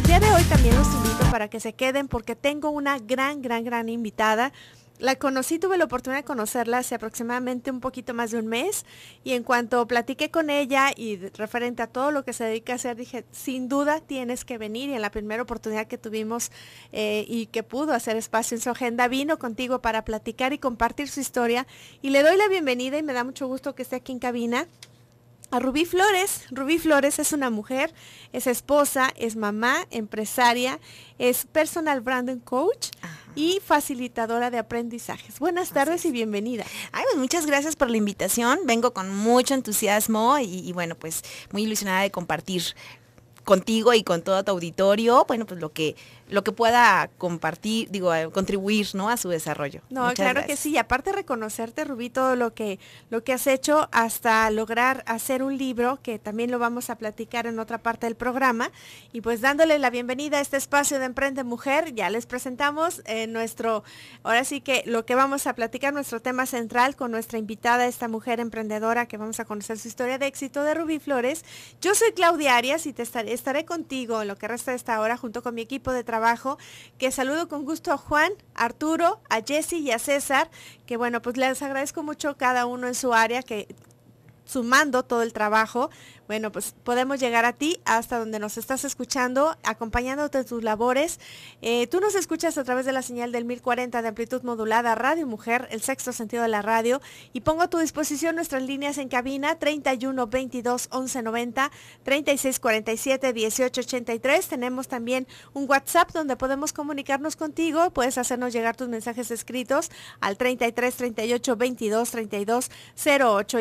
el día de hoy también los invito para que se queden porque tengo una gran, gran, gran invitada. La conocí, tuve la oportunidad de conocerla hace aproximadamente un poquito más de un mes y en cuanto platiqué con ella y referente a todo lo que se dedica a hacer, dije, sin duda tienes que venir y en la primera oportunidad que tuvimos eh, y que pudo hacer espacio en su agenda, vino contigo para platicar y compartir su historia y le doy la bienvenida y me da mucho gusto que esté aquí en cabina a Rubí Flores. Rubí Flores es una mujer, es esposa, es mamá, empresaria, es personal branding coach y facilitadora de aprendizajes. Buenas tardes y bienvenida. Ay, pues muchas gracias por la invitación. Vengo con mucho entusiasmo y, y bueno, pues muy ilusionada de compartir contigo y con todo tu auditorio, bueno, pues lo que lo que pueda compartir, digo, eh, contribuir, ¿no? A su desarrollo. No, claro que sí. aparte reconocerte, Rubí, todo lo que, lo que has hecho hasta lograr hacer un libro, que también lo vamos a platicar en otra parte del programa. Y pues dándole la bienvenida a este espacio de Emprende Mujer, ya les presentamos eh, nuestro, ahora sí que lo que vamos a platicar, nuestro tema central con nuestra invitada, esta mujer emprendedora que vamos a conocer su historia de éxito de Rubí Flores. Yo soy Claudia Arias y te estaré, estaré contigo en lo que resta de esta hora junto con mi equipo de trabajo que saludo con gusto a Juan, Arturo, a Jesse y a César, que bueno, pues les agradezco mucho cada uno en su área que sumando todo el trabajo, bueno, pues podemos llegar a ti hasta donde nos estás escuchando, acompañándote en tus labores. Eh, tú nos escuchas a través de la señal del 1040 de amplitud modulada Radio Mujer, el sexto sentido de la radio. Y pongo a tu disposición nuestras líneas en cabina 31 22 11 36 47 Tenemos también un WhatsApp donde podemos comunicarnos contigo. Puedes hacernos llegar tus mensajes escritos al 33 38 22 32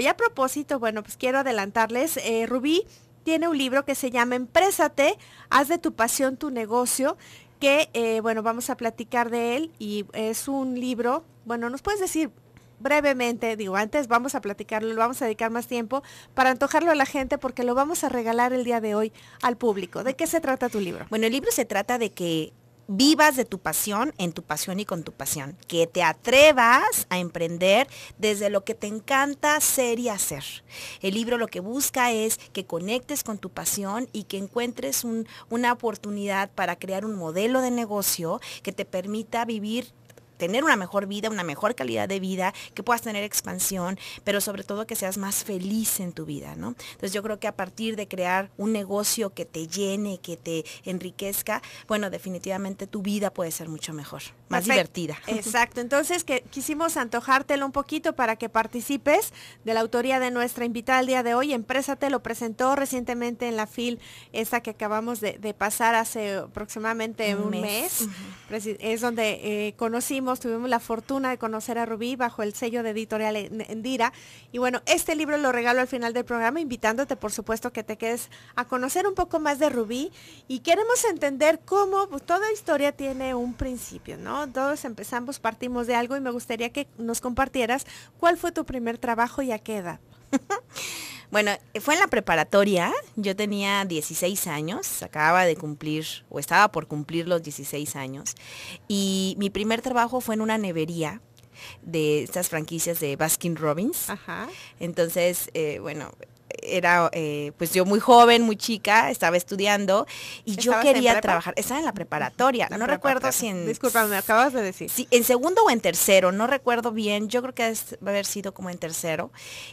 Y a propósito, bueno, pues quiero adelantarles, eh, Rubí tiene un libro que se llama Emprésate, haz de tu pasión tu negocio, que eh, bueno, vamos a platicar de él y es un libro, bueno, nos puedes decir brevemente, digo, antes vamos a platicarlo, lo vamos a dedicar más tiempo para antojarlo a la gente porque lo vamos a regalar el día de hoy al público. ¿De qué se trata tu libro? Bueno, el libro se trata de que vivas de tu pasión, en tu pasión y con tu pasión. Que te atrevas a emprender desde lo que te encanta ser y hacer. El libro lo que busca es que conectes con tu pasión y que encuentres una oportunidad para crear un modelo de negocio que te permita vivir tener una mejor vida, una mejor calidad de vida, que puedas tener expansión, pero sobre todo que seas más feliz en tu vida, ¿no? Entonces yo creo que a partir de crear un negocio que te llene, que te enriquezca, bueno, definitivamente tu vida puede ser mucho mejor, más divertida. Exacto, entonces que quisimos antojártelo un poquito para que participes de la autoría de nuestra invitada el día de hoy. Empresa te lo presentó recientemente en la FIL, esta que acabamos de, pasar hace aproximadamente un, mes, es donde eh, conocimos tuvimos la fortuna de conocer a Rubí bajo el sello de editorial Endira. Y bueno, este libro lo regalo al final del programa, invitándote por supuesto que te quedes a conocer un poco más de Rubí. Y queremos entender cómo pues, toda historia tiene un principio, ¿no? Todos empezamos, partimos de algo y me gustaría que nos compartieras cuál fue tu primer trabajo y a qué edad. Bueno, fue en la preparatoria, yo tenía 16 años, acababa de cumplir o estaba por cumplir los 16 años y mi primer trabajo fue en una nevería de estas franquicias de Baskin Robbins. Ajá. Entonces, eh, bueno, era eh, pues yo muy joven, muy chica, estaba estudiando y yo quería trabajar, estaba en la preparatoria, no recuerdo si en... Disculpa, me acabas de decir. Sí, en segundo o en tercero, no recuerdo bien, yo creo que va a haber sido como en tercero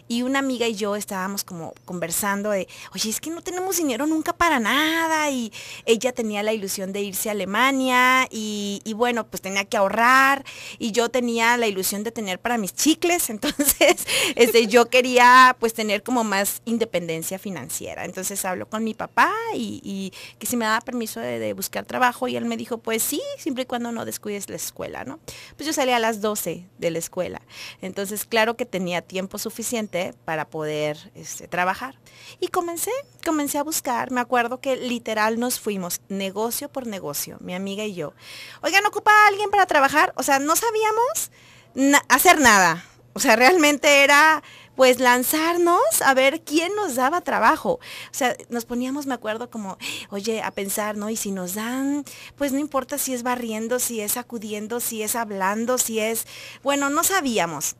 y una amiga y yo estábamos como conversando de, oye, es que no tenemos dinero nunca para nada y ella tenía la ilusión de irse a Alemania y, y bueno, pues tenía que ahorrar y yo tenía la ilusión de tener para mis chicles, entonces este, yo quería pues tener como más independencia financiera. Entonces hablo con mi papá y, que si me daba permiso de, buscar trabajo y él me dijo, pues sí, siempre y cuando no descuides la escuela, ¿no? Pues yo salía a las 12 de la escuela. Entonces, claro que tenía tiempo suficiente para poder este, trabajar. Y comencé, comencé a buscar. Me acuerdo que literal nos fuimos negocio por negocio, mi amiga y yo. Oigan, ¿ocupa a alguien para trabajar? O sea, no sabíamos hacer nada. O sea, realmente era pues lanzarnos a ver quién nos daba trabajo. O sea, nos poníamos, me acuerdo, como, oye, a pensar, ¿no? Y si nos dan, pues no importa si es barriendo, si es acudiendo, si es hablando, si es, bueno, no sabíamos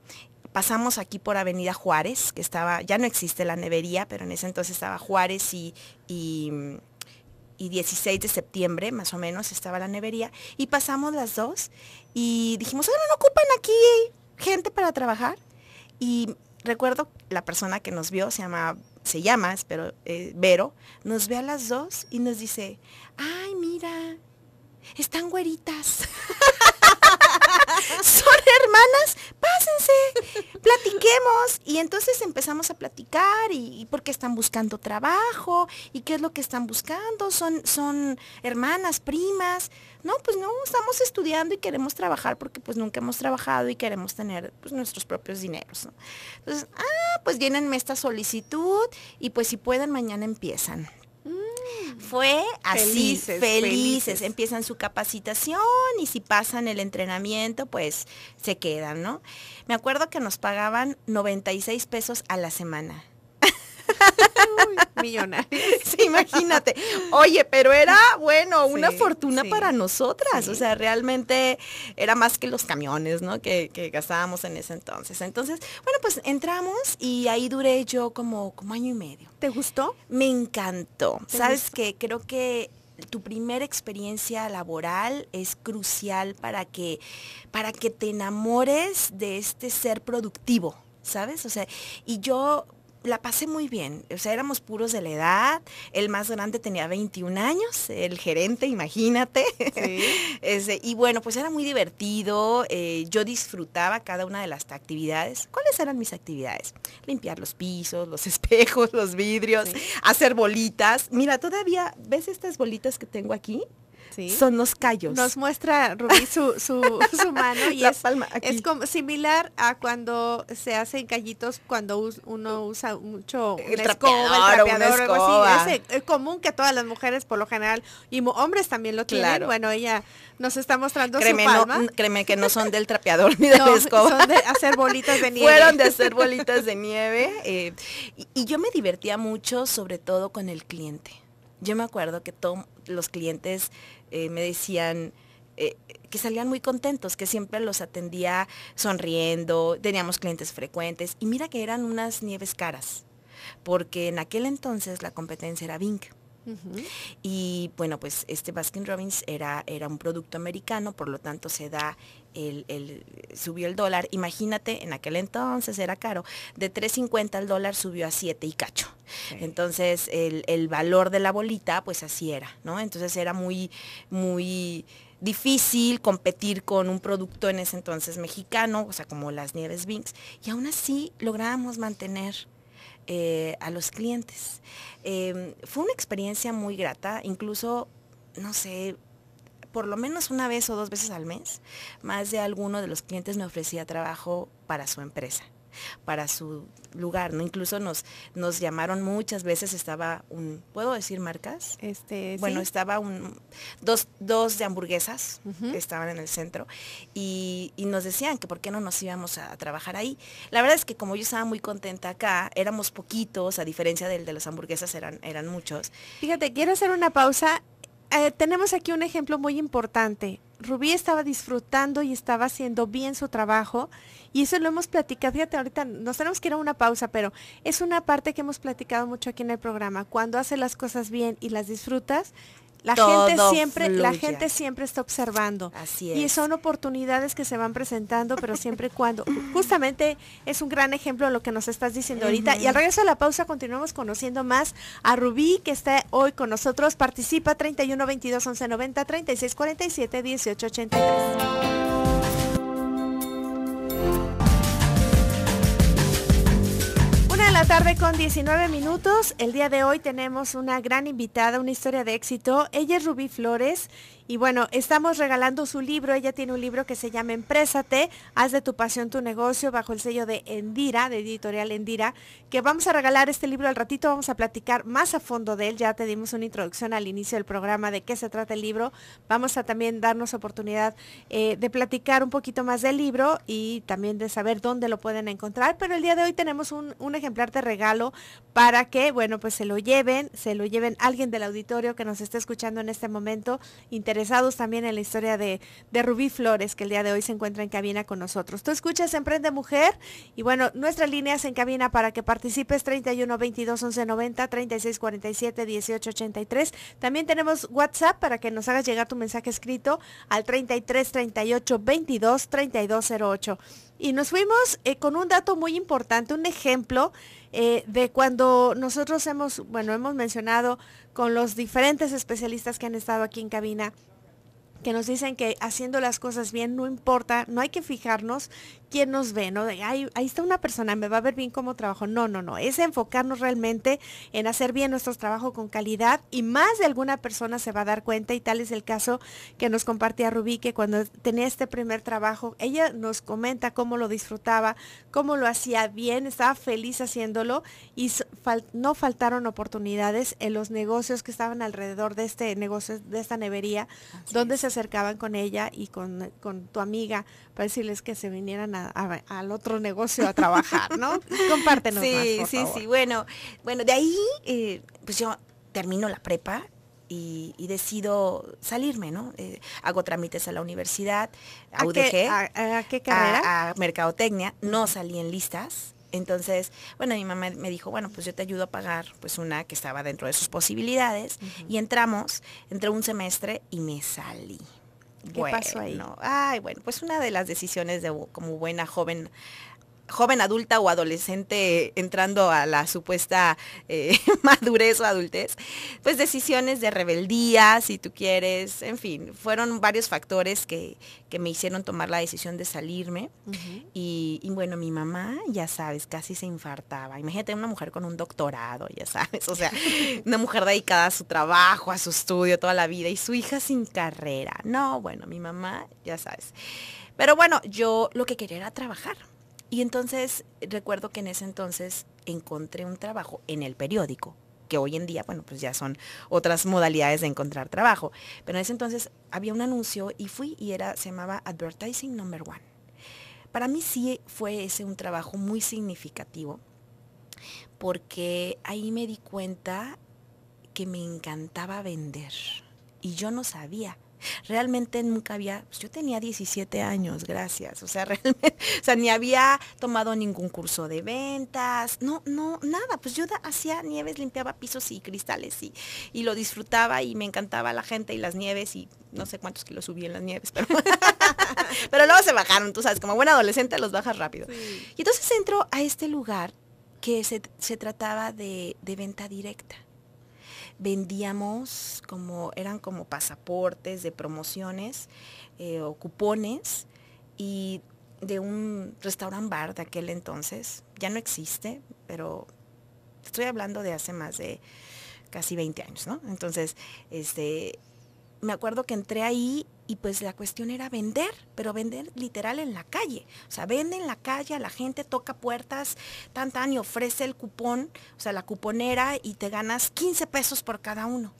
pasamos aquí por Avenida Juárez, que estaba, ya no existe la nevería, pero en ese entonces estaba Juárez y, y, 16 de septiembre, más o menos, estaba la nevería. Y pasamos las dos y dijimos, ¡ah, no ocupan aquí gente para trabajar. Y recuerdo la persona que nos vio, se llama, se llama, espero, eh, Vero, nos ve a las dos y nos dice, ay, mira, están güeritas. son hermanas, pásense, platiquemos. Y entonces empezamos a platicar y, porque por están buscando trabajo y qué es lo que están buscando. Son, son hermanas, primas. No, pues no, estamos estudiando y queremos trabajar porque pues nunca hemos trabajado y queremos tener pues, nuestros propios dineros. Entonces, ah, pues llénenme esta solicitud y pues si pueden mañana empiezan. Fue así, felices, Empiezan su capacitación y si pasan el entrenamiento, pues se quedan, ¿no? Me acuerdo que nos pagaban 96 pesos a la semana. millonarios. Sí, imagínate. Oye, pero era, bueno, una fortuna para nosotras. O sea, realmente era más que los camiones, ¿no? Que, gastábamos en ese entonces. Entonces, bueno, pues entramos y ahí duré yo como, como año y medio. ¿Te gustó? Me encantó. ¿Sabes qué? Creo que tu primera experiencia laboral es crucial para que, para que te enamores de este ser productivo. ¿Sabes? O sea, y yo la pasé muy bien. O sea, éramos puros de la edad. El más grande tenía 21 años, el gerente, imagínate. y bueno, pues era muy divertido. Eh, yo disfrutaba cada una de las actividades. ¿Cuáles eran mis actividades? Limpiar los pisos, los espejos, los vidrios, hacer bolitas. Mira, todavía, ¿ves estas bolitas que tengo aquí? son los callos. Nos muestra Rubí su, su, mano y es, es, como similar a cuando se hacen callitos cuando uno usa mucho trapeador, escoba, el trapeador, algo así. Es, común que todas las mujeres por lo general y hombres también lo tienen. Bueno, ella nos está mostrando créeme, su palma. créeme que no son del trapeador ni de escoba. Son de hacer bolitas de nieve. Fueron de hacer bolitas de nieve. Eh, y, y yo me divertía mucho, sobre todo con el cliente. Yo me acuerdo que todos los clientes eh, me decían eh, que salían muy contentos, que siempre los atendía sonriendo, teníamos clientes frecuentes y mira que eran unas nieves caras, porque en aquel entonces la competencia era Bing. Y bueno, pues este Baskin Robbins era, era un producto americano, por lo tanto se da el, subió el dólar, imagínate, en aquel entonces era caro, de 3.50 el dólar subió a 7 y cacho. Entonces el, valor de la bolita, pues así era, ¿no? Entonces era muy, muy difícil competir con un producto en ese entonces mexicano, o sea, como las nieves Binks, y aún así lográbamos mantener eh, a los clientes. Em, fue una experiencia muy grata, incluso, no sé, por lo menos una vez o dos veces al mes, más de alguno de los clientes me ofrecía trabajo para su empresa para su lugar, ¿no? Incluso nos, nos llamaron muchas veces, estaba un, ¿puedo decir marcas? Este, bueno, estaba un, dos, dos de hamburguesas que estaban en el centro y, nos decían que por qué no nos íbamos a, trabajar ahí. La verdad es que como yo estaba muy contenta acá, éramos poquitos, a diferencia del de las hamburguesas eran, eran muchos. Fíjate, quiero hacer una pausa. Eh, tenemos aquí un ejemplo muy importante. Rubí estaba disfrutando y estaba haciendo bien su trabajo y eso lo hemos platicado, fíjate, ahorita nos tenemos que ir a una pausa, pero es una parte que hemos platicado mucho aquí en el programa. Cuando haces las cosas bien y las disfrutas, la gente siempre, la gente siempre está observando. Y son oportunidades que se van presentando, pero siempre y cuando. Justamente es un gran ejemplo de lo que nos estás diciendo ahorita. Y al regreso de la pausa continuamos conociendo más a Rubí, que está hoy con nosotros. Participa 31 22 11 90 36 47 18 83. la tarde con 19 minutos. El día de hoy tenemos una gran invitada, una historia de éxito. Ella es Rubí Flores y bueno, estamos regalando su libro. Ella tiene un libro que se llama Emprésate, haz de tu pasión tu negocio bajo el sello de Endira, de editorial Endira, que vamos a regalar este libro al ratito. Vamos a platicar más a fondo de él. Ya te dimos una introducción al inicio del programa de qué se trata el libro. Vamos a también darnos oportunidad eh, de platicar un poquito más del libro y también de saber dónde lo pueden encontrar. Pero el día de hoy tenemos un, ejemplar de regalo para que, bueno, pues se lo lleven, se lo lleven alguien del auditorio que nos esté escuchando en este momento interesados también en la historia de, Rubí Flores, que el día de hoy se encuentra en cabina con nosotros. Tú escuchas Emprende Mujer y bueno, nuestras líneas en cabina para que participes 31 22 11 90 36 47 18 83. También tenemos WhatsApp para que nos hagas llegar tu mensaje escrito al 33 38 22 32 08. Y nos fuimos eh, con un dato muy importante, un ejemplo eh, de cuando nosotros hemos, bueno, hemos mencionado con los diferentes especialistas que han estado aquí en cabina, que nos dicen que haciendo las cosas bien no importa, no hay que fijarnos quién nos ve, ¿no? ahí, está una persona, me va a ver bien cómo trabajo. No, no, no. Es enfocarnos realmente en hacer bien nuestro trabajo con calidad y más de alguna persona se va a dar cuenta y tal es el caso que nos compartía Rubí, que cuando tenía este primer trabajo, ella nos comenta cómo lo disfrutaba, cómo lo hacía bien, estaba feliz haciéndolo y no faltaron oportunidades en los negocios que estaban alrededor de este negocio, de esta nevería, donde se acercaban con ella y con, con tu amiga para decirles que se vinieran a al otro negocio a trabajar, ¿no? Compártenos. Sí, sí, sí. Bueno, bueno, de ahí, eh, pues yo termino la prepa, y, decido salirme, ¿no? Eh, hago trámites a la universidad, a, UDG. a, qué carrera? A, mercadotecnia. No salí en listas. Entonces, bueno, mi mamá me dijo, bueno, pues yo te ayudo a pagar pues una que estaba dentro de sus posibilidades. Y entramos, entré un semestre y me salí. ¿Qué pasó ahí? Ay, bueno, pues una de las decisiones de como buena joven joven adulta o adolescente entrando a la supuesta eh, madurez o adultez, pues decisiones de rebeldía, si tú quieres, en fin, fueron varios factores que, que me hicieron tomar la decisión de salirme. y, y, bueno, mi mamá, ya sabes, casi se infartaba. Imagínate una mujer con un doctorado, ya sabes, o sea, una mujer dedicada a su trabajo, a su estudio toda la vida y su hija sin carrera. No, bueno, mi mamá, ya sabes. Pero bueno, yo lo que quería era trabajar. Y entonces recuerdo que en ese entonces encontré un trabajo en el periódico, que hoy en día, bueno, pues ya son otras modalidades de encontrar trabajo. Pero en ese entonces había un anuncio y fui y era, se llamaba Advertising Number One. Para mí sí fue ese un trabajo muy significativo, porque ahí me di cuenta que me encantaba vender y yo no sabía Realmente nunca había, pues yo tenía 17 años, gracias, o sea, sea, ni había tomado ningún curso de ventas, no, no, nada, pues yo hacía nieves, limpiaba pisos y cristales y, y lo disfrutaba y me encantaba la gente y las nieves y no sé cuántos kilos subí en las nieves, pero, luego se bajaron, tú sabes, como buena adolescente los bajas rápido. Y entonces entro a este lugar que se, trataba de venta directa vendíamos como, eran como pasaportes de promociones eh, o cupones y de un restaurant bar de aquel entonces, ya no existe, pero estoy hablando de hace más de casi 20 años, ¿no? Entonces, este, me acuerdo que entré ahí y pues la cuestión era vender, pero vender literal en la calle. O sea, vende en la calle, la gente toca puertas, tan tan y ofrece el cupón, o sea, la cuponera y te ganas 15 pesos por cada uno.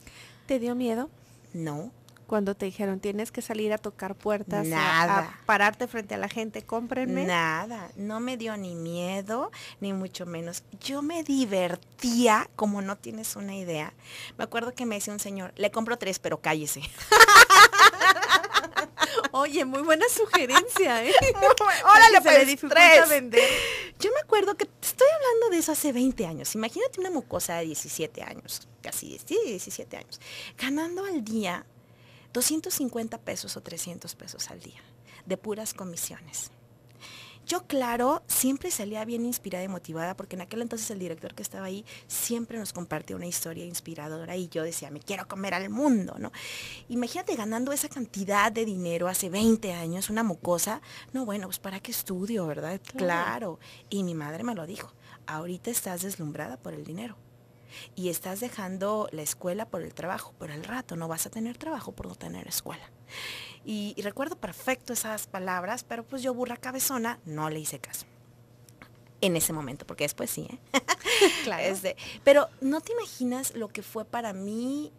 ¿Te dio miedo? No. Cuando te dijeron, tienes que salir a tocar puertas, Nada. A, pararte frente a la gente, cómprenme. Nada, no me dio ni miedo, ni mucho menos. Yo me divertía como no tienes una idea. Me acuerdo que me decía un señor, le compro tres, pero cállese. Oye, muy buena sugerencia, ¿eh? Órale, pues, tres. Vender. Yo me acuerdo que estoy hablando de eso hace 20 años. Imagínate una mucosa de 17 años, casi 17 años, ganando al día 250 pesos o 300 pesos al día de puras comisiones. Yo, claro, siempre salía bien inspirada y motivada porque en aquel entonces el director que estaba ahí siempre nos compartía una historia inspiradora y yo decía, me quiero comer al mundo, ¿no? Imagínate ganando esa cantidad de dinero hace 20 años, una mucosa. No, bueno, pues para qué estudio, ¿verdad? Claro. Y mi madre me lo dijo, ahorita estás deslumbrada por el dinero y estás dejando la escuela por el trabajo, por el rato no vas a tener trabajo por no tener escuela. Y, recuerdo perfecto esas palabras, pero pues yo burra cabezona no le hice caso en ese momento, porque después sí, ¿eh? claro. Este, pero no te imaginas lo que fue para mí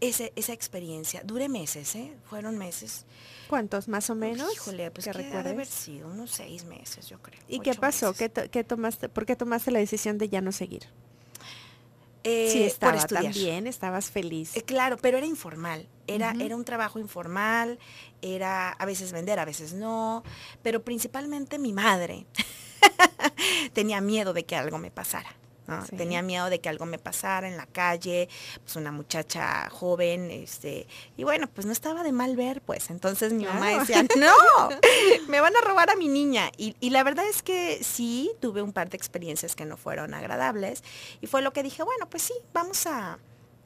esa experiencia. dure meses, ¿eh? Fueron meses. ¿Cuántos más o menos? Híjole, pues que recuerdo haber sido unos seis meses, yo creo. ¿Y qué pasó? ¿Qué, tomaste, ¿Por qué tomaste la decisión de ya no seguir? sí, eh, estaba también, estabas feliz. Eh, claro, pero era informal, era, era un trabajo informal, era a veces vender, a veces no, pero principalmente mi madre tenía miedo de que algo me pasara. Tenía miedo de que algo me pasara en la calle, pues una muchacha joven, este, y bueno, pues no estaba de mal ver, pues. Entonces mi mamá decía, no, me van a robar a mi niña. Y, la verdad es que sí, tuve un par de experiencias que no fueron agradables. Y fue lo que dije, bueno, pues sí, vamos a,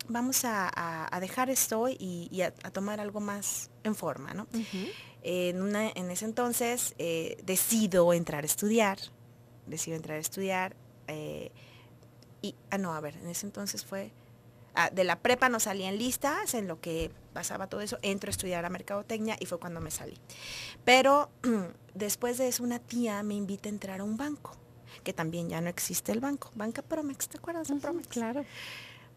vamos a, dejar esto y, a, tomar algo más en forma, ¿no? en, ese entonces eh, decido entrar a estudiar, decido entrar a estudiar. Eh, y, ah, no, a ver, en ese entonces fue, ah, de la prepa no salía en listas, en lo que pasaba todo eso, entro a estudiar a mercadotecnia y fue cuando me salí. Pero después de eso una tía me invita a entrar a un banco, que también ya no existe el banco, Banca Promex, ¿te acuerdas de Promex? Claro.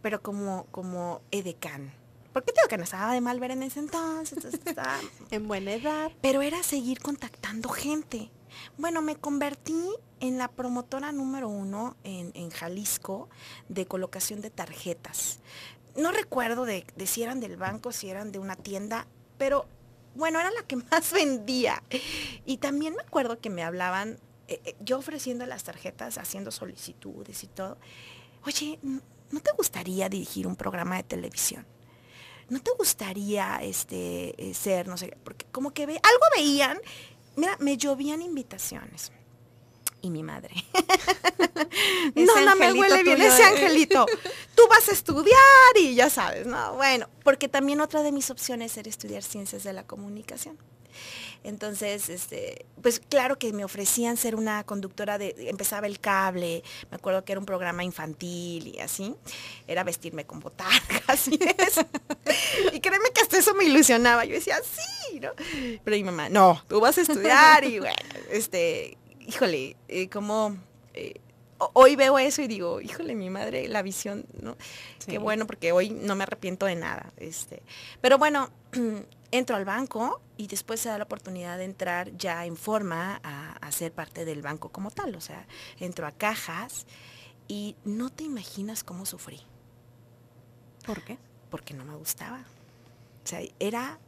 Pero como, como Edecán. Porque tengo que no estaba de mal ver en ese entonces, estaba... en buena edad. Pero era seguir contactando gente. Bueno, me convertí en la promotora número uno en, Jalisco de colocación de tarjetas. No recuerdo de, si eran del banco, si eran de una tienda, pero bueno, era la que más vendía. Y también me acuerdo que me hablaban, eh, eh, yo ofreciendo las tarjetas, haciendo solicitudes y todo. Oye, ¿no te gustaría dirigir un programa de televisión? ¿No te gustaría este, eh, ser, no sé, porque como que ve, algo veían mira, me llovían invitaciones. Y mi madre. no, no me huele bien ese eh. angelito. Tú vas a estudiar y ya sabes, ¿no? Bueno, porque también otra de mis opciones era estudiar ciencias de la comunicación. Entonces, este, pues claro que me ofrecían ser una conductora de, empezaba el cable, me acuerdo que era un programa infantil y así, era vestirme con botarga, y eso. y créeme que hasta eso me ilusionaba, yo decía, sí, ¿no? Pero mi mamá, no, tú vas a estudiar y bueno, este, híjole, eh, como... Eh, hoy veo eso y digo, híjole, mi madre, la visión, ¿no? Qué bueno, porque hoy no me arrepiento de nada. Este. Pero bueno, entro al banco y después se da la oportunidad de entrar ya en forma a, ser parte del banco como tal. O sea, entro a cajas y no te imaginas cómo sufrí. ¿Por qué? Porque no me gustaba. O sea, era,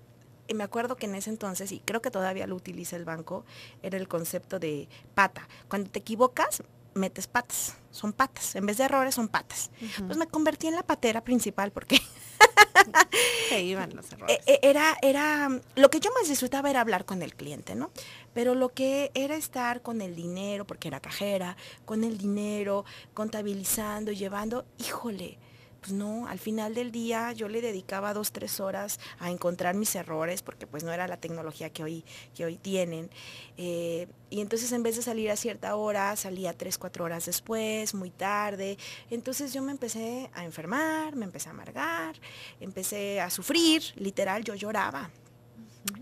me acuerdo que en ese entonces, y creo que todavía lo utiliza el banco, era el concepto de pata. Cuando te equivocas, metes patas, son patas, en vez de errores son patas. Pues me convertí en la patera principal porque se iban los e, e, errores. Era, era, lo que yo más disfrutaba era hablar con el cliente, ¿no? Pero lo que era estar con el dinero, porque era cajera, con el dinero, contabilizando, llevando, híjole, pues no, al final del día yo le dedicaba dos, tres horas a encontrar mis errores, porque pues no era la tecnología que hoy, que hoy tienen. Eh, y entonces en vez de salir a cierta hora, salía tres, cuatro horas después, muy tarde. Entonces yo me empecé a enfermar, me empecé a amargar, empecé a sufrir, literal, yo lloraba.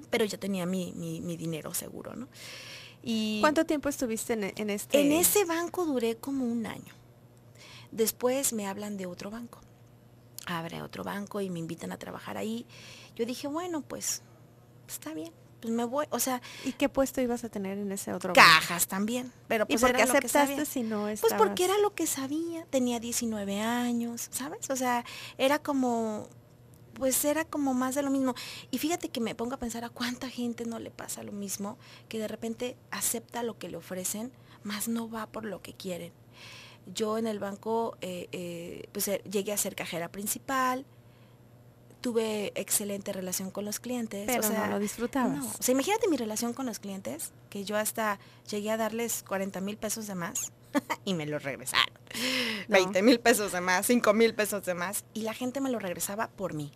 Pero yo tenía mi, dinero seguro, ¿no? Y ¿Cuánto tiempo estuviste en, e, en este? En ese banco duré como un año. Después me hablan de otro banco abre otro banco y me invitan a trabajar ahí. Yo dije, bueno, pues está bien, pues me voy, o sea... ¿Y qué puesto ibas a tener en ese otro Cajas también, pero ¿Y pues por qué aceptaste si no es Pues porque era lo que sabía, tenía 19 años, ¿sabes? O sea, era como, pues era como más de lo mismo. Y fíjate que me pongo a pensar a cuánta gente no le pasa lo mismo, que de repente acepta lo que le ofrecen, más no va por lo que quieren. Yo en el banco eh, eh, pues, eh, llegué a ser cajera principal, tuve excelente relación con los clientes. Pero no lo disfrutabas. O imagínate mi relación con los clientes, que yo hasta llegué a darles 40 mil pesos de más y me lo regresaron. 20 mil pesos de más, 5 mil pesos de más. Y la gente me lo regresaba por mí.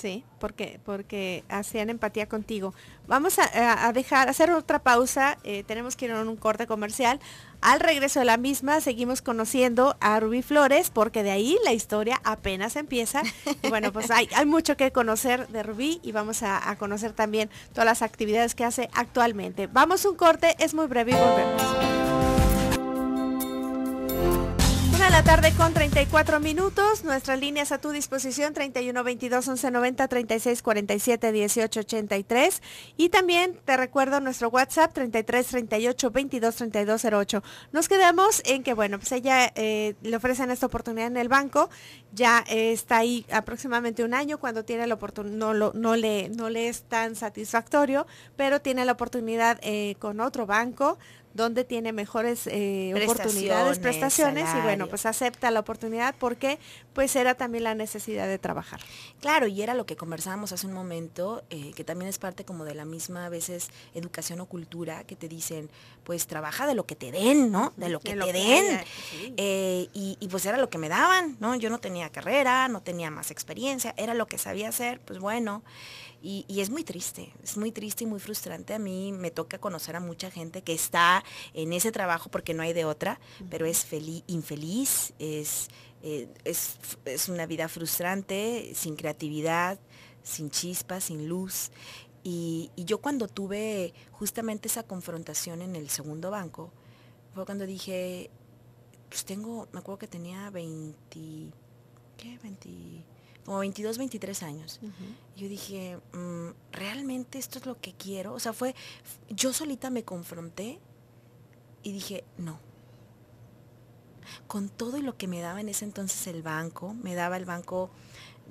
Sí, porque, porque hacían empatía contigo. Vamos a, dejar, hacer otra pausa. Eh, tenemos que ir a un corte comercial. Al regreso de la misma, seguimos conociendo a Rubí Flores, porque de ahí la historia apenas empieza. Y bueno, pues hay, hay mucho que conocer de Rubí y vamos a, a, conocer también todas las actividades que hace actualmente. Vamos un corte, es muy breve y volvemos la tarde con 34 minutos. Nuestras líneas a tu disposición 31 22 11 90 36 47 18 83 y también te recuerdo nuestro WhatsApp 33 38 22 32 08. Nos quedamos en que bueno pues ella eh, le ofrecen esta oportunidad en el banco. Ya eh, está ahí aproximadamente un año cuando tiene la oportunidad no lo, no le no le es tan satisfactorio, pero tiene la oportunidad eh, con otro banco donde tiene mejores eh, oportunidades, prestaciones y bueno, pues acepta la oportunidad porque pues era también la necesidad de trabajar. Claro, y era lo que conversábamos hace un momento, eh, que también es parte como de la misma a veces educación o cultura, que te dicen, pues trabaja de lo que te den, ¿no? De lo que te den. Eh, y, pues era lo que me daban, ¿no? Yo no tenía carrera, no tenía más experiencia, era lo que sabía hacer, pues bueno. Y, es muy triste, es muy triste y muy frustrante. A mí me toca conocer a mucha gente que está en ese trabajo porque no hay de otra, pero es feliz, infeliz, es eh, es, una vida frustrante, sin creatividad, sin chispa, sin luz. Y, yo cuando tuve justamente esa confrontación en el segundo banco, fue cuando dije, pues tengo, me acuerdo que tenía 20, ¿qué? como 22, 23 años. Yo dije, mm, ¿realmente esto es lo que quiero? O sea, fue, yo solita me confronté y dije, no, con todo lo que me daba en ese entonces el banco, me daba el banco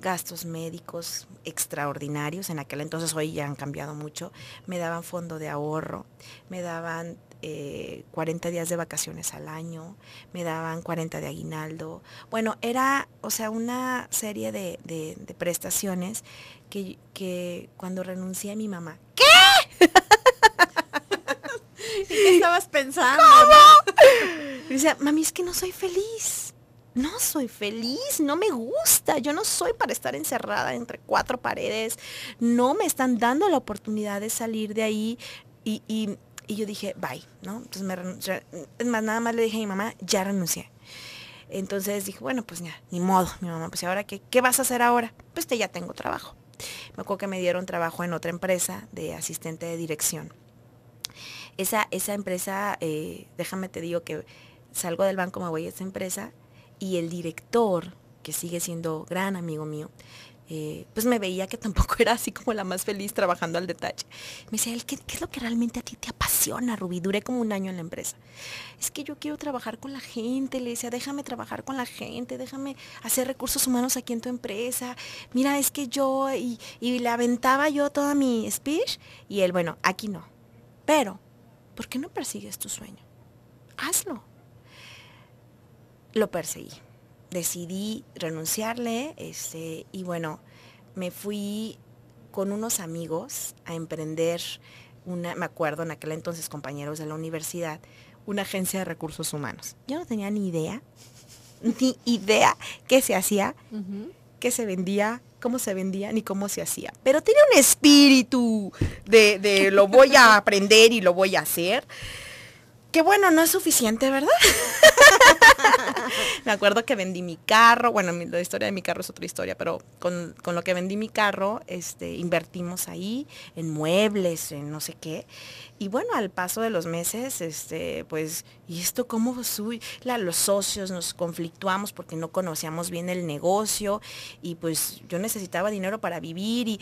gastos médicos extraordinarios, en aquel entonces hoy ya han cambiado mucho, me daban fondo de ahorro, me daban 40 eh, días de vacaciones al año, me daban 40 de aguinaldo, bueno, era, o sea, una serie de, prestaciones que, cuando renuncié a mi mamá, ¿qué? qué estabas pensando? O sea, mami, es que no soy feliz. No soy feliz, no me gusta, yo no soy para estar encerrada entre cuatro paredes, no me están dando la oportunidad de salir de ahí y, yo dije, bye, ¿no? Entonces me renuncié. más, nada más le dije a mi mamá, ya renuncié. Entonces dije, bueno, pues ya, ni modo, mi mamá, pues ahora qué, ¿qué vas a hacer ahora? Pues te, este, ya tengo trabajo. Me acuerdo que me dieron trabajo en otra empresa de asistente de dirección. Esa, esa empresa, eh, déjame te digo que salgo del banco, me voy a esa empresa y el director, que sigue siendo gran amigo mío, eh, pues me veía que tampoco era así como la más feliz trabajando al detalle. Me decía, ¿qué, es lo que realmente a ti te apasiona, Rubí? Duré como un año en la empresa. Es que yo quiero trabajar con la gente, le decía, déjame trabajar con la gente, déjame hacer recursos humanos aquí en tu empresa. Mira, es que yo, y, y le aventaba yo toda mi speech y él, bueno, aquí no. Pero, ¿por qué no persigues tu sueño? Hazlo lo perseguí. Decidí renunciarle este, y bueno, me fui con unos amigos a emprender una, me acuerdo en aquel entonces compañeros de la universidad, una agencia de recursos humanos. Yo no tenía ni idea, ni idea qué se hacía, qué se vendía, cómo se vendía, ni cómo se hacía. Pero tiene un espíritu de, de lo voy a aprender y lo voy a hacer. Que bueno, no es suficiente, ¿verdad? me acuerdo que vendí mi carro, bueno, la historia de mi carro es otra historia, pero con, con, lo que vendí mi carro, este, invertimos ahí en muebles, en no sé qué. Y bueno, al paso de los meses, este, pues, ¿y esto cómo sube? La, los socios nos conflictuamos porque no conocíamos bien el negocio y pues yo necesitaba dinero para vivir y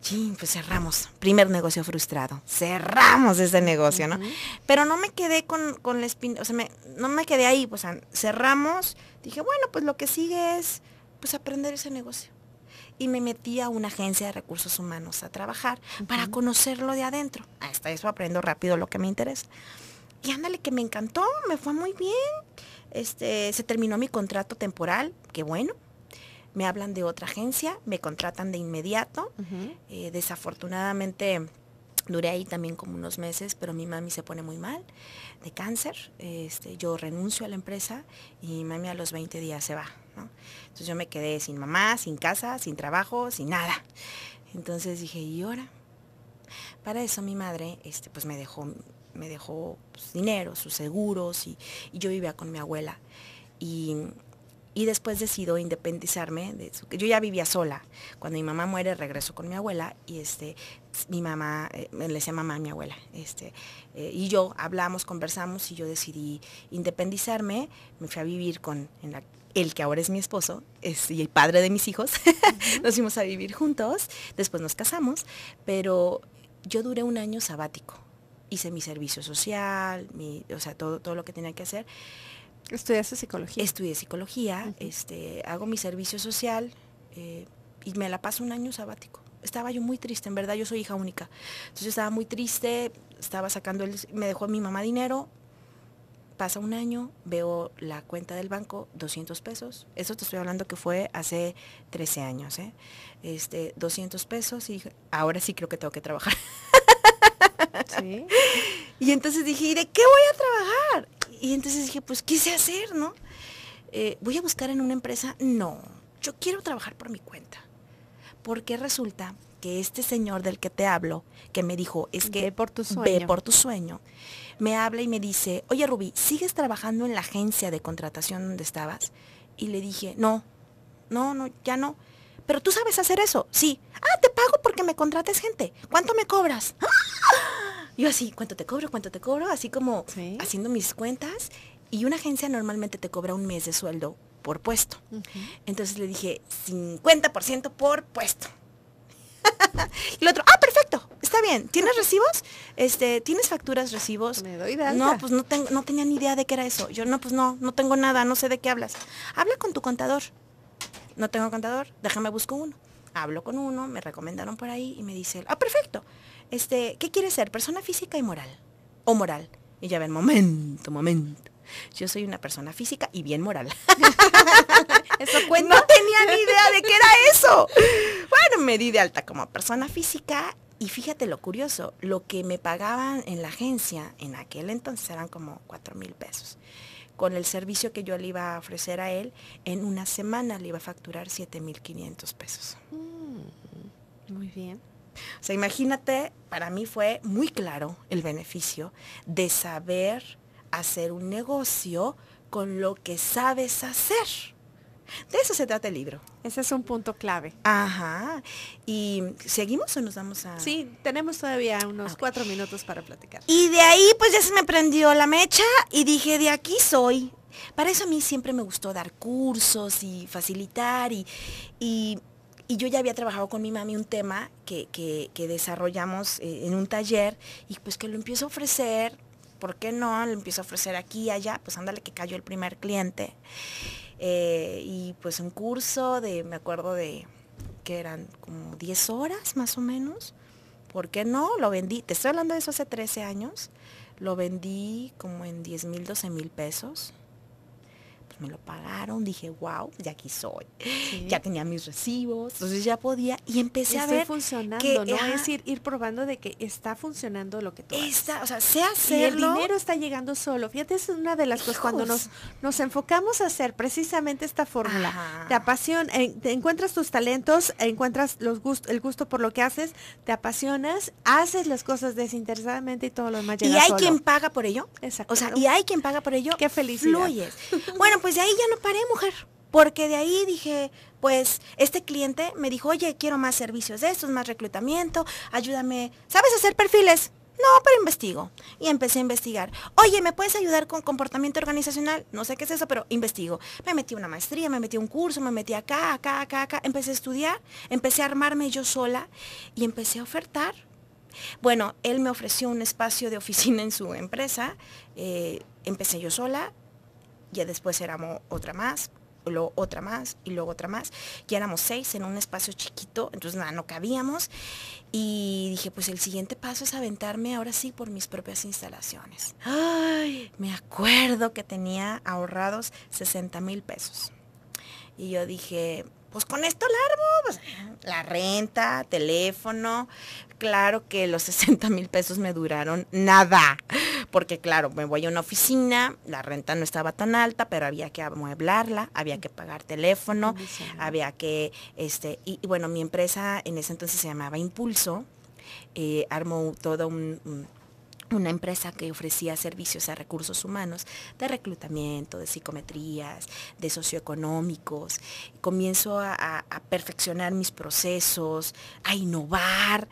Sí, pues cerramos. Primer negocio frustrado. Cerramos ese negocio, ¿no? Pero no me quedé con, con la espina, o sea, no me quedé ahí, pues, o cerramos. Dije, bueno, pues lo que sigue es, pues aprender ese negocio. Y me metí a una agencia de recursos humanos a trabajar para conocerlo de adentro. Hasta eso aprendo rápido lo que me interesa. Y ándale, que me encantó, me fue muy bien. Este, se terminó mi contrato temporal, qué bueno me hablan de otra agencia, me contratan de inmediato. Eh, desafortunadamente duré ahí también como unos meses, pero mi mami se pone muy mal de cáncer. Este, yo renuncio a la empresa y mi mami a los 20 días se va. Entonces yo me quedé sin mamá, sin casa, sin trabajo, sin nada. Entonces dije, ¿y ahora? Para eso mi madre este, pues me dejó, me dejó pues, dinero, sus seguros y, y yo vivía con mi abuela. Y y después decido independizarme. yo ya vivía sola. Cuando mi mamá muere regreso con mi abuela y este, mi mamá, eh, le decía mamá a mi abuela, este, eh, y yo hablamos, conversamos y yo decidí independizarme. Me fui a vivir con el que ahora es mi esposo es, y el padre de mis hijos. nos fuimos a vivir juntos, después nos casamos, pero yo duré un año sabático. Hice mi servicio social, mi, o sea, todo, todo lo que tenía que hacer Estudiaste psicología. Estudié psicología, este, hago mi servicio social eh, y me la paso un año sabático. Estaba yo muy triste, en verdad, yo soy hija única. Entonces yo estaba muy triste, estaba sacando, el, me dejó mi mamá dinero, pasa un año, veo la cuenta del banco, 200 pesos. Eso te estoy hablando que fue hace 13 años, ¿eh? Este, 200 pesos y ahora sí creo que tengo que trabajar. Y entonces dije, ¿y de qué voy a trabajar? Y entonces dije, pues, ¿qué sé hacer, no? Eh, ¿Voy a buscar en una empresa? No, yo quiero trabajar por mi cuenta. Porque resulta que este señor del que te hablo, que me dijo, es que ve por tu sueño, por tu sueño me habla y me dice, oye Rubí, ¿sigues trabajando en la agencia de contratación donde estabas? Y le dije, no, no, no, ya no. Pero tú sabes hacer eso, sí. Ah, te pago porque me contrates gente. ¿Cuánto me cobras? ¡Ah! yo así, ¿cuánto te cobro? ¿Cuánto te cobro? Así como haciendo mis cuentas. Y una agencia normalmente te cobra un mes de sueldo por puesto. Entonces le dije, 50% por puesto. y el otro, ah, perfecto, está bien. ¿Tienes recibos? Este, ¿tienes facturas, recibos? Me doy No, pues no, tengo, no tenía ni idea de qué era eso. Yo, no, pues no, no tengo nada, no sé de qué hablas. Habla con tu contador. No tengo contador, déjame busco uno. Hablo con uno, me recomendaron por ahí y me dice, ah, perfecto este, ¿qué quiere ser? ¿Persona física y moral? ¿O moral? Y ya ven, momento, momento. Yo soy una persona física y bien moral. ¿Eso No tenía ni idea de qué era eso. Bueno, me di de alta como persona física y fíjate lo curioso, lo que me pagaban en la agencia en aquel entonces eran como 4 mil pesos. Con el servicio que yo le iba a ofrecer a él, en una semana le iba a facturar 7 mil pesos. Mm. muy bien. O sea, imagínate, para mí fue muy claro el beneficio de saber hacer un negocio con lo que sabes hacer. De eso se trata el libro. Ese es un punto clave. Ajá. ¿Y seguimos o nos vamos a...? Sí, tenemos todavía unos cuatro minutos para platicar. Y de ahí pues ya se me prendió la mecha y dije, de aquí soy. Para eso a mí siempre me gustó dar cursos y facilitar y y yo ya había trabajado con mi mami un tema que, desarrollamos eh, en un taller y pues que lo empiezo a ofrecer, ¿por qué no? Lo empiezo a ofrecer aquí y allá, pues ándale que cayó el primer cliente. Eh, y pues un curso de, me acuerdo de que eran como 10 horas más o menos. ¿Por qué no? Lo vendí, te estoy hablando de eso hace 13 años, lo vendí como en 10 mil, 12 mil pesos me lo pagaron, dije, wow, pues, ya aquí soy. Ya tenía mis recibos, entonces ya podía y empecé a ver funcionando, no es ir, ir, probando de que está funcionando lo que tú haces. O sea, sé hacerlo. Y el dinero está llegando solo. Fíjate, es una de las cosas cuando nos, nos enfocamos a hacer precisamente esta fórmula. Te apasiona, eh, te encuentras tus talentos, encuentras los el gusto por lo que haces, te apasionas, haces las cosas desinteresadamente y todo lo demás llega Y hay quien paga por ello. Exacto. O sea, y hay quien paga por ello. Qué felicidad. Fluyes. bueno, pues desde pues de ahí ya no paré, mujer. Porque de ahí dije, pues este cliente me dijo, oye, quiero más servicios de estos, más reclutamiento, ayúdame. ¿Sabes hacer perfiles? No, pero investigo. Y empecé a investigar. Oye, ¿me puedes ayudar con comportamiento organizacional? No sé qué es eso, pero investigo. Me metí una maestría, me metí un curso, me metí acá, acá, acá, acá. Empecé a estudiar, empecé a armarme yo sola y empecé a ofertar. Bueno, él me ofreció un espacio de oficina en su empresa. Eh, empecé yo sola, ya después éramos otra más, luego otra más y luego otra más. Ya éramos seis en un espacio chiquito, entonces nada, no cabíamos. Y dije, pues el siguiente paso es aventarme ahora sí por mis propias instalaciones. Ay, me acuerdo que tenía ahorrados 60 mil pesos. Y yo dije, pues con esto largo, pues, la renta, teléfono. Claro que los 60 mil pesos me duraron nada, porque claro, me voy a una oficina, la renta no estaba tan alta, pero había que amueblarla, había que pagar teléfono, había que, este, y, bueno, mi empresa en ese entonces se llamaba Impulso, eh, armó todo un una empresa que ofrecía servicios a recursos humanos de reclutamiento, de psicometrías, de socioeconómicos. Comienzo a, perfeccionar mis procesos, a innovar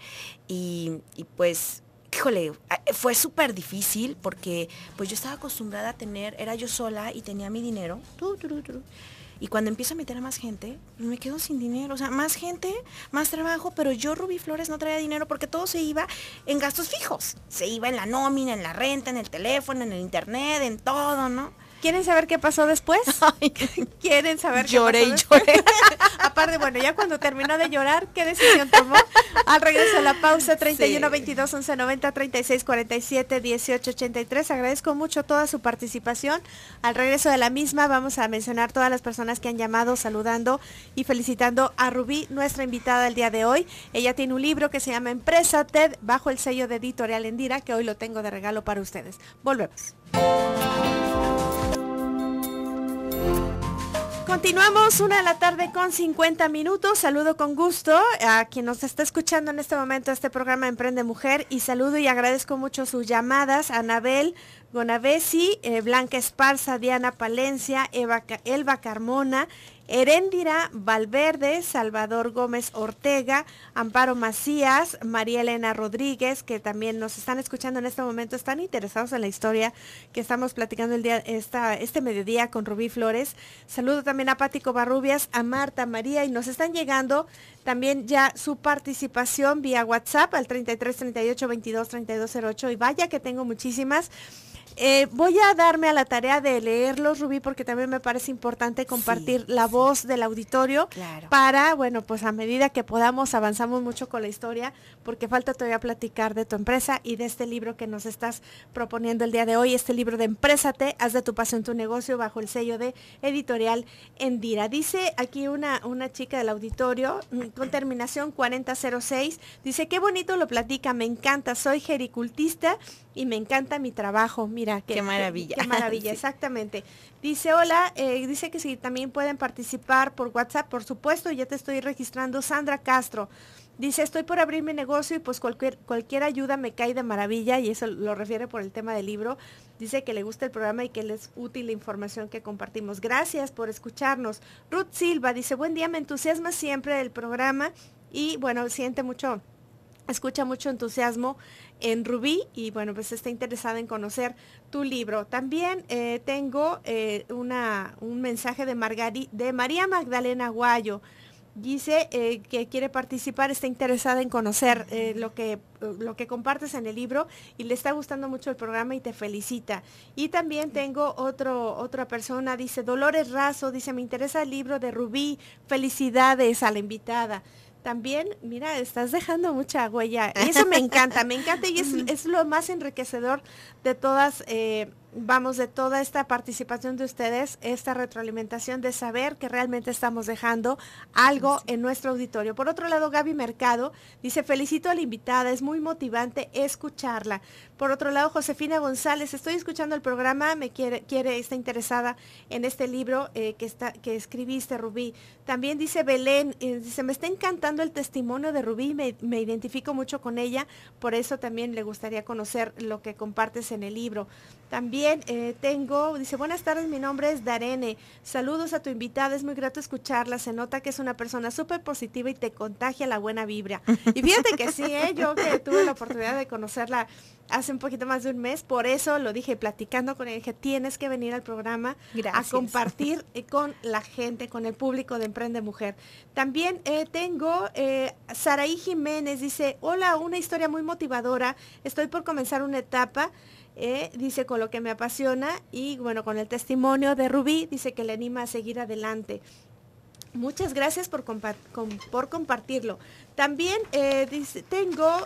y, pues, híjole, fue súper difícil porque pues yo estaba acostumbrada a tener, era yo sola y tenía mi dinero. Y cuando empiezo a meter a más gente, me quedo sin dinero. O sea, más gente, más trabajo, pero yo Rubí Flores no traía dinero porque todo se iba en gastos fijos. Se iba en la nómina, en la renta, en el teléfono, en el internet, en todo, ¿no? ¿Quieren saber qué pasó después? ¿Quieren saber qué pasó y después? lloré. Aparte, bueno, ya cuando terminó de llorar, ¿qué decisión tomó? Al regreso a la pausa, 31 22 11 90 36 47 18 83. Agradezco mucho toda su participación. Al regreso de la misma, vamos a mencionar todas las personas que han llamado, saludando y felicitando a Rubí, nuestra invitada el día de hoy. Ella tiene un libro que se llama Empresa TED, bajo el sello de Editorial Endira, que hoy lo tengo de regalo para ustedes. Volvemos. Continuamos una de la tarde con 50 minutos. Saludo con gusto a quien nos está escuchando en este momento este programa Emprende Mujer y saludo y agradezco mucho sus llamadas. Anabel Gonavesi, eh, Blanca Esparza, Diana Palencia, Elba Carmona, Heréndira Valverde, Salvador Gómez Ortega, Amparo Macías, María Elena Rodríguez, que también nos están escuchando en este momento, están interesados en la historia que estamos platicando el día, este mediodía con Rubí Flores. Saludo también a Pático Barrubias, a Marta María y nos están llegando también ya su participación vía WhatsApp al 33 38 22 32 08 y vaya que tengo muchísimas. Eh, voy a darme a la tarea de leerlos, Rubí, porque también me parece importante compartir la voz del auditorio para, bueno, pues a medida que podamos avanzamos mucho con la historia, porque falta todavía platicar de tu empresa y de este libro que nos estás proponiendo el día de hoy, este libro de Emprésate, haz de tu pasión tu negocio bajo el sello de editorial Endira. Dice aquí una, una chica del auditorio mm, con terminación 4006, dice, qué bonito lo platica, me encanta, soy jericultista y me encanta mi trabajo. Mira, qué, maravilla. Qué, maravilla, exactamente. Dice, hola, eh, dice que si sí, también pueden participar por WhatsApp, por supuesto, ya te estoy registrando, Sandra Castro. Dice, estoy por abrir mi negocio y pues cualquier, cualquier ayuda me cae de maravilla y eso lo refiere por el tema del libro. Dice que le gusta el programa y que le es útil la información que compartimos. Gracias por escucharnos. Ruth Silva dice, buen día, me entusiasma siempre el programa y bueno, siente mucho escucha mucho entusiasmo en Rubí y bueno, pues está interesada en conocer tu libro. También eh, tengo eh, una, un mensaje de, de María Magdalena Guayo. Dice eh, que quiere participar, está interesada en conocer lo, que, lo que compartes en el libro y le está gustando mucho el programa y te felicita. Y también tengo otro, otra persona, dice Dolores Razo, dice, me interesa el libro de Rubí, felicidades a la invitada también, mira, estás dejando mucha huella. eso me encanta, me encanta y es, lo más enriquecedor de todas, eh, vamos, de toda esta participación de ustedes, esta retroalimentación de saber que realmente estamos dejando algo en nuestro auditorio. Por otro lado, Gaby Mercado dice, felicito a la invitada, es muy motivante escucharla. Por otro lado, Josefina González, estoy escuchando el programa, me quiere, quiere está interesada en este libro eh, que, está, que escribiste, Rubí. También dice Belén, eh, dice, me está encantando el testimonio de Rubí, me, identifico mucho con ella, por eso también le gustaría conocer lo que compartes en el libro. También eh, tengo, dice, buenas tardes, mi nombre es Darene, saludos a tu invitada, es muy grato escucharla, se nota que es una persona súper positiva y te contagia la buena vibra. Y fíjate que sí, yo que tuve la oportunidad de conocerla hace un poquito más de un mes, por eso lo dije platicando con él, dije, tienes que venir al programa a compartir eh, con la gente, con el público de Emprende Mujer. También eh, tengo eh, Saraí Jiménez, dice, hola, una historia muy motivadora, estoy por comenzar una etapa. Eh", dice con lo que me apasiona y bueno, con el testimonio de Rubí, dice que le anima a seguir adelante. Muchas gracias por, por compartirlo. También tengo,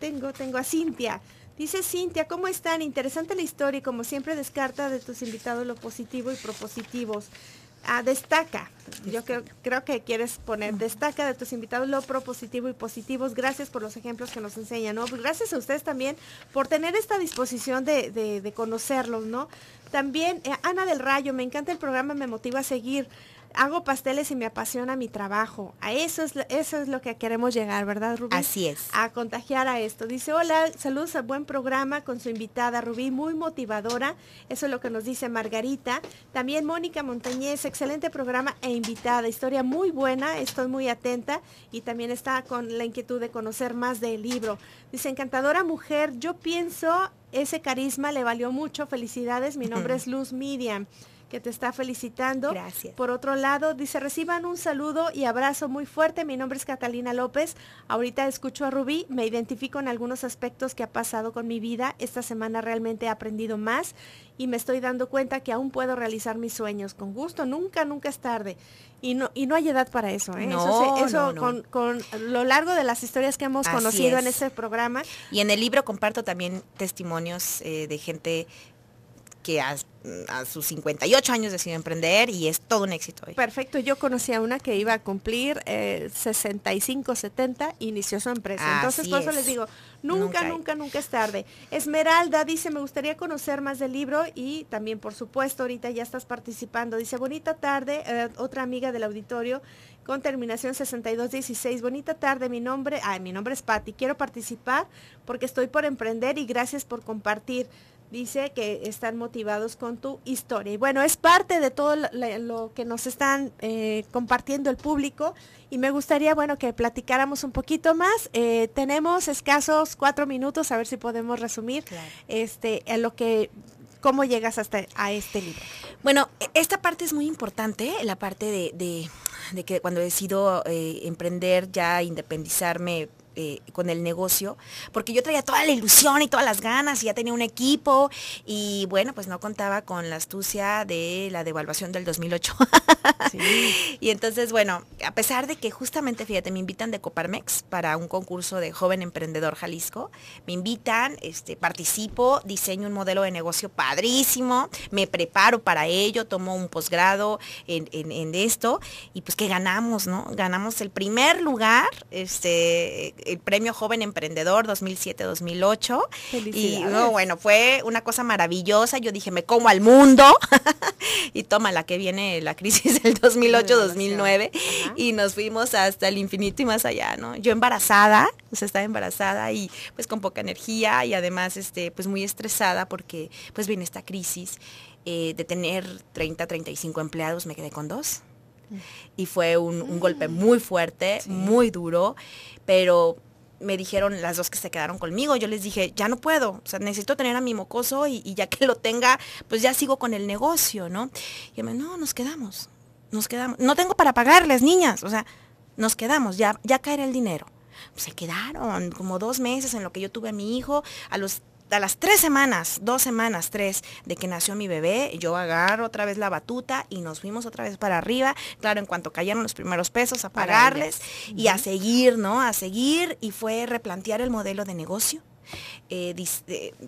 tengo, tengo a Cintia. Dice Cintia, ¿cómo están? Interesante la historia y como siempre descarta de tus invitados lo positivo y propositivos. Ah, destaca. Yo creo, que quieres poner, destaca de tus invitados lo propositivo y positivos. Gracias por los ejemplos que nos enseñan, ¿no? Pues gracias a ustedes también por tener esta disposición de, conocerlos, ¿no? También, eh, Ana del Rayo, me encanta el programa, me motiva a seguir hago pasteles y me apasiona mi trabajo. A eso es, eso es lo que queremos llegar, ¿verdad, Rubí? Así es. A contagiar a esto. Dice, hola, saludos a buen programa con su invitada Rubí, muy motivadora. Eso es lo que nos dice Margarita. También Mónica Montañez, excelente programa e invitada. Historia muy buena, estoy muy atenta y también está con la inquietud de conocer más del libro. Dice, encantadora mujer, yo pienso ese carisma le valió mucho. Felicidades, mi nombre es Luz Miriam que te está felicitando. Gracias. Por otro lado, dice, reciban un saludo y abrazo muy fuerte. Mi nombre es Catalina López. Ahorita escucho a Rubí, me identifico en algunos aspectos que ha pasado con mi vida. Esta semana realmente he aprendido más y me estoy dando cuenta que aún puedo realizar mis sueños con gusto. Nunca, nunca es tarde. Y no, y no hay edad para eso, ¿eh? eso, Con, lo largo de las historias que hemos conocido en este programa. Y en el libro comparto también testimonios eh, de gente que a, sus 58 años decidió emprender y es todo un éxito. Perfecto, yo conocí a una que iba a cumplir 65, eh, 70, inició su empresa. Entonces, por eso les digo, nunca, nunca, nunca, es tarde. Esmeralda dice, me gustaría conocer más del libro y también, por supuesto, ahorita ya estás participando. Dice, bonita tarde, eh, otra amiga del auditorio con terminación 6216. Bonita tarde, mi nombre, ay, mi nombre es Patti. Quiero participar porque estoy por emprender y gracias por compartir dice que están motivados con tu historia. Y bueno, es parte de todo lo, que nos están eh, compartiendo el público y me gustaría, bueno, que platicáramos un poquito más. Eh, tenemos escasos cuatro minutos, a ver si podemos resumir este, lo que ¿Cómo llegas hasta a este libro? Bueno, e, esta parte es muy importante, la parte de, que cuando decido eh, emprender, ya independizarme eh, con el negocio, porque yo traía toda la ilusión y todas las ganas y ya tenía un equipo y bueno, pues no contaba con la astucia de la devaluación del 2008. y entonces, bueno, a pesar de que justamente, fíjate, me invitan de Coparmex para un concurso de joven emprendedor Jalisco, me invitan, este, participo, diseño un modelo de negocio padrísimo, me preparo para ello, tomo un posgrado en, en esto y pues que ganamos, ¿no? Ganamos el primer lugar, este, el Premio Joven Emprendedor 2007-2008. Y bueno, fue una cosa maravillosa. Yo dije, me como al mundo. y toma la que viene la crisis del 2008-2009. Y nos fuimos hasta el infinito y más allá, ¿no? Yo embarazada, o sea, estaba embarazada y pues con poca energía y además, este, pues muy estresada porque pues viene esta crisis. Eh, de tener 30, 35 empleados, me quedé con dos y fue un, mm. golpe muy fuerte, muy duro, pero me dijeron las dos que se quedaron conmigo, yo les dije, ya no puedo, o sea, necesito tener a mi mocoso y, ya que lo tenga, pues ya sigo con el negocio, ¿no? Y me, no, nos quedamos, nos quedamos, no tengo para pagarles, niñas, o sea, nos quedamos, ya, ya caerá el dinero. se quedaron como dos meses en lo que yo tuve a mi hijo, a los a las tres semanas, dos semanas, tres, de que nació mi bebé, yo agarro otra vez la batuta y nos fuimos otra vez para arriba. Claro, en cuanto cayeron los primeros pesos, a pagarles y a seguir, ¿no? A seguir y fue replantear el modelo de negocio eh,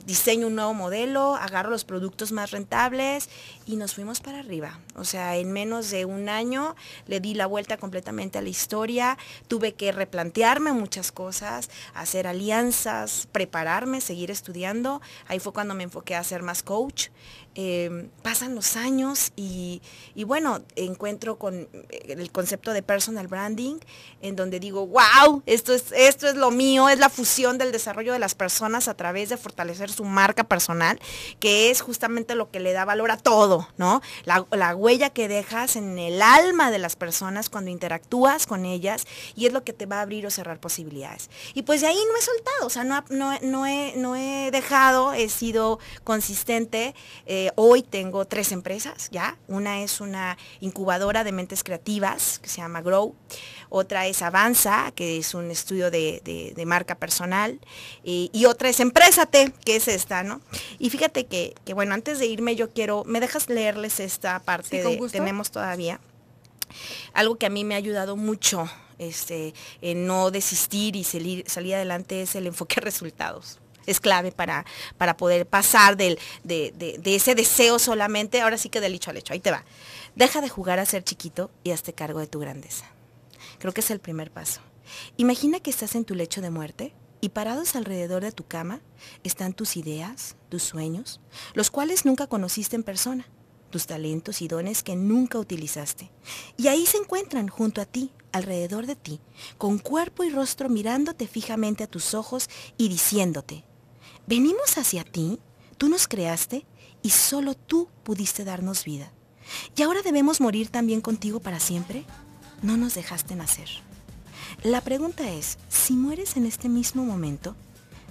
diseño un nuevo modelo, agarro los productos más rentables y nos fuimos para arriba. O sea, en menos de un año le di la vuelta completamente a la historia, tuve que replantearme muchas cosas, hacer alianzas, prepararme, seguir estudiando. Ahí fue cuando me enfoqué a ser más coach. Em, pasan los años y, bueno, encuentro con eh, el concepto de personal branding, en donde digo, wow, esto es, esto es lo mío, es la fusión del desarrollo de las personas a través de fortalecer su marca personal, que es justamente lo que le da valor a todo, ¿no? La, huella que dejas en el alma de las personas cuando interactúas con ellas y es lo que te va a abrir o cerrar posibilidades. Y pues de ahí no he soltado, o sea, no, no, no, he, no he dejado, he sido consistente. Eh, eh, hoy tengo tres empresas, ¿ya? Una es una incubadora de mentes creativas que se llama Grow. Otra es Avanza, que es un estudio de, marca personal. y otra es Empresate, que es esta, ¿no? Y fíjate que, bueno, antes de irme yo quiero, ¿me dejas leerles esta parte Tenemos todavía? Algo que a mí me ha ayudado mucho este, en no desistir y salir, salir adelante es el enfoque a resultados es clave para, para poder pasar del, de, ese deseo solamente, ahora sí que del hecho al hecho, ahí te va. Deja de jugar a ser chiquito y hazte cargo de tu grandeza. Creo que es el primer paso. Imagina que estás en tu lecho de muerte y parados alrededor de tu cama están tus ideas, tus sueños, los cuales nunca conociste en persona, tus talentos y dones que nunca utilizaste. Y ahí se encuentran junto a ti, alrededor de ti, con cuerpo y rostro mirándote fijamente a tus ojos y diciéndote, Venimos hacia ti, tú nos creaste y solo tú pudiste darnos vida. ¿Y ahora debemos morir también contigo para siempre? No nos dejaste nacer. La pregunta es, si mueres en este mismo momento,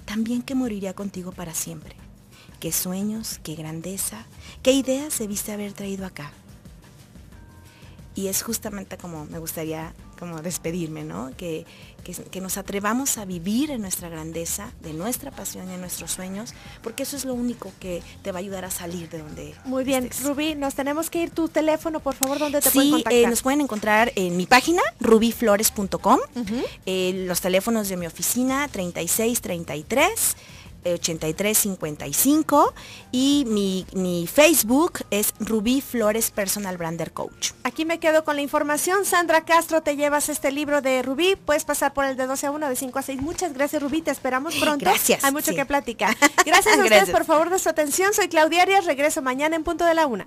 también que moriría contigo para siempre. ¿Qué sueños, qué grandeza, qué ideas debiste haber traído acá? y es justamente como me gustaría como despedirme, ¿no? Que, nos atrevamos a vivir en nuestra grandeza, de nuestra pasión y en nuestros sueños, porque eso es lo único que te va a ayudar a salir de donde Muy bien, Rubí, nos tenemos que ir tu teléfono, por favor, ¿dónde te pueden contactar? Eh, nos pueden encontrar en mi página, rubiflores.com, eh, los teléfonos de mi oficina, 3633 8355 y mi, mi, Facebook es Rubí Flores Personal Brander Coach. Aquí me quedo con la información. Sandra Castro, te llevas este libro de Rubí. Puedes pasar por el de 12 a 1, de 5 a 6. Muchas gracias, Rubí. Te esperamos pronto. Gracias. Hay mucho que platicar. Gracias a ustedes por favor de su atención. Soy Claudia Arias. Regreso mañana en punto de la una.